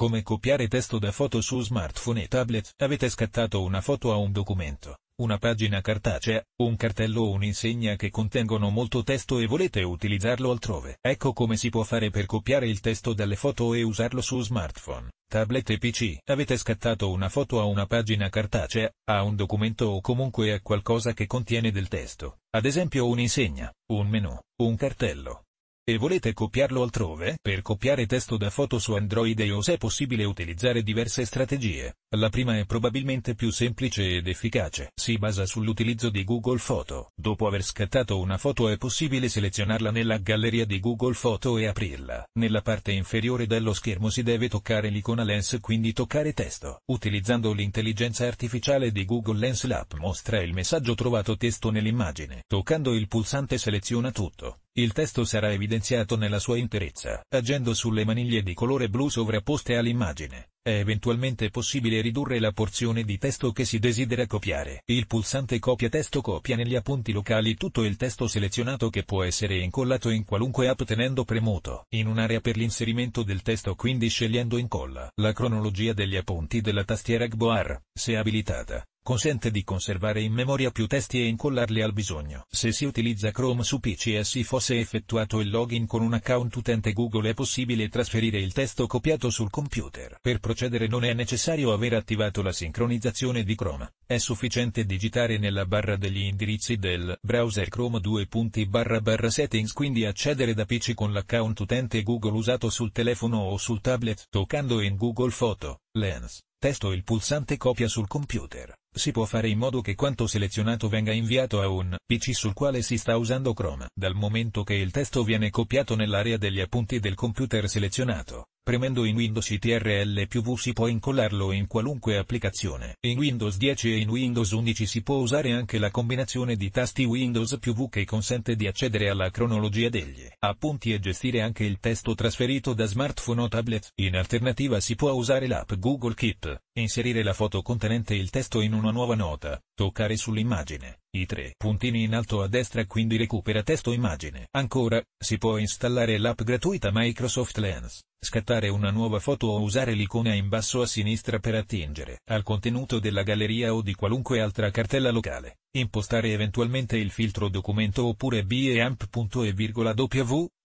Come copiare testo da foto su smartphone e tablet? Avete scattato una foto a un documento, una pagina cartacea, un cartello o un'insegna che contengono molto testo e volete utilizzarlo altrove. Ecco come si può fare per copiare il testo dalle foto e usarlo su smartphone, tablet e PC. Avete scattato una foto a una pagina cartacea, a un documento o comunque a qualcosa che contiene del testo, ad esempio un'insegna, un menu, un cartello, e volete copiarlo altrove? Per copiare testo da foto su Android e iOS è possibile utilizzare diverse strategie. La prima è probabilmente più semplice ed efficace. Si basa sull'utilizzo di Google Photo. Dopo aver scattato una foto è possibile selezionarla nella galleria di Google Photo e aprirla. Nella parte inferiore dello schermo si deve toccare l'icona Lens quindi toccare testo. Utilizzando l'intelligenza artificiale di Google Lens l'app mostra il messaggio trovato testo nell'immagine. Toccando il pulsante seleziona tutto. Il testo sarà evidenziato nella sua interezza, agendo sulle maniglie di colore blu sovrapposte all'immagine. È eventualmente possibile ridurre la porzione di testo che si desidera copiare. Il pulsante copia testo copia negli appunti locali tutto il testo selezionato che può essere incollato in qualunque app tenendo premuto. In un'area per l'inserimento del testo quindi scegliendo incolla. La cronologia degli appunti della tastiera GBOAR, se abilitata, Consente di conservare in memoria più testi e incollarli al bisogno. Se si utilizza Chrome su PC e si fosse effettuato il login con un account utente Google è possibile trasferire il testo copiato sul computer. Per procedere non è necessario aver attivato la sincronizzazione di Chrome. È sufficiente digitare nella barra degli indirizzi del browser Chrome 2 barra barra settings quindi accedere da PC con l'account utente Google usato sul telefono o sul tablet toccando in Google Photo, Lens, testo il pulsante copia sul computer. Si può fare in modo che quanto selezionato venga inviato a un PC sul quale si sta usando Chrome, dal momento che il testo viene copiato nell'area degli appunti del computer selezionato. Premendo in Windows CTRL più V si può incollarlo in qualunque applicazione. In Windows 10 e in Windows 11 si può usare anche la combinazione di tasti Windows più V che consente di accedere alla cronologia degli appunti e gestire anche il testo trasferito da smartphone o tablet. In alternativa si può usare l'app Google Keep, inserire la foto contenente il testo in una nuova nota, toccare sull'immagine. I tre puntini in alto a destra quindi recupera testo immagine. Ancora, si può installare l'app gratuita Microsoft Lens scattare una nuova foto o usare l'icona in basso a sinistra per attingere al contenuto della galleria o di qualunque altra cartella locale, impostare eventualmente il filtro documento oppure b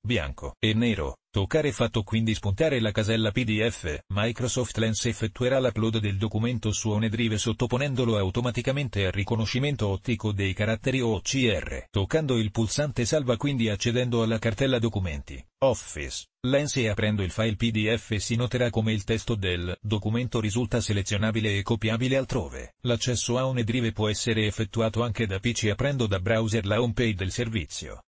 bianco e nero. Toccare fatto quindi spuntare la casella PDF, Microsoft Lens effettuerà l'upload del documento su OneDrive sottoponendolo automaticamente al riconoscimento ottico dei caratteri OCR. Toccando il pulsante salva quindi accedendo alla cartella documenti, Office, Lens e aprendo il file PDF si noterà come il testo del documento risulta selezionabile e copiabile altrove. L'accesso a OneDrive può essere effettuato anche da PC aprendo da browser la homepage del servizio.